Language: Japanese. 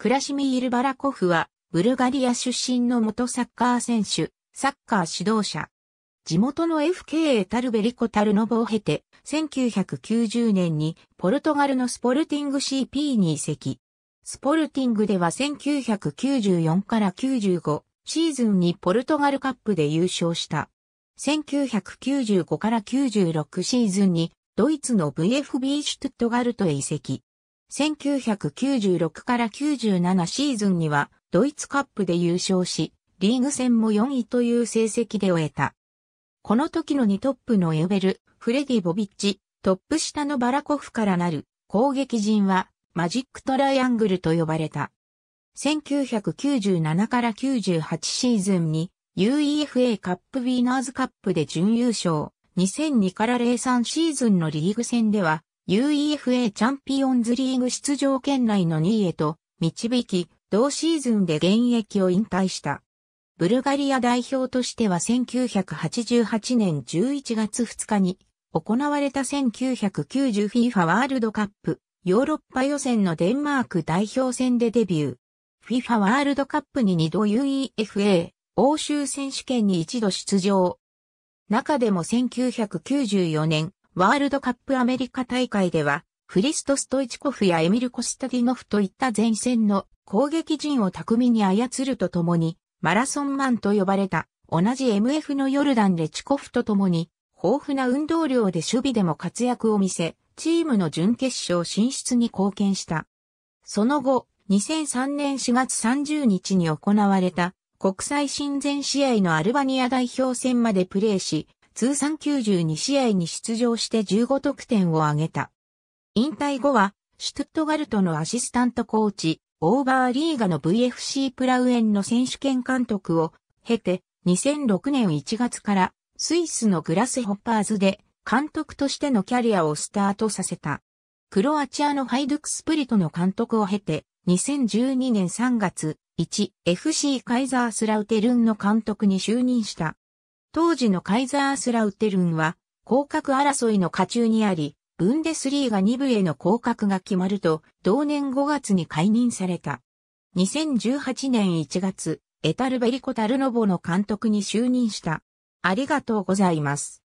クラシミール・バラコフは、ブルガリア出身の元サッカー選手、サッカー指導者。地元の FKA タルベリコ・タルノボを経て、1990年にポルトガルのスポルティング CP に移籍。スポルティングでは1994から95シーズンにポルトガルカップで優勝した。1995から96シーズンにドイツの VFB シュトゥットガルトへ移籍。1996から97シーズンにはドイツカップで優勝し、リーグ戦も4位という成績で終えた。この時の2トップのエウベル、フレディ・ボビッチ、トップ下のバラコフからなる攻撃陣はマジックトライアングルと呼ばれた。1997から98シーズンに UEFA カップウィーナーズカップで準優勝。2002から03シーズンのリーグ戦では UEFA チャンピオンズリーグ出場圏内の2位へと導き、同シーズンで現役を引退した。ブルガリア代表としては1988年11月2日に行われた 1990FIFA ワールドカップヨーロッパ予選のデンマーク代表戦でデビュー。FIFA ワールドカップに2度 UEFA 欧州選手権に1度出場。中でも1994年ワールドカップアメリカ大会では、フリスト・ストイチコフやエミル・コスタディノフといった前線の攻撃陣を巧みに操るとともに、マラソンマンと呼ばれた、同じ MF のヨルダン・レチコフとともに、豊富な運動量で守備でも活躍を見せ、チームの準決勝進出に貢献した。その後、2003年4月30日に行われた国際親善試合のアルバニア代表戦までプレーし、通算92試合に出場して15得点を挙げた。引退後は、シュトゥットガルトのアシスタントコーチ、オーバーリーガの VFC プラウエンの選手権監督を経て、2006年1月からスイスのグラスホッパーズで監督としてのキャリアをスタートさせた。クロアチアのハイドクスプリトの監督を経て、2012年3月、1FC カイザースラウテルンの監督に就任した。当時のカイザースラウテルンは、降格争いの下中にあり、ブンデスリーが2部への降格が決まると、同年5月に解任された。2018年1月、エタルベリコ・タルノボの監督に就任した。ありがとうございます。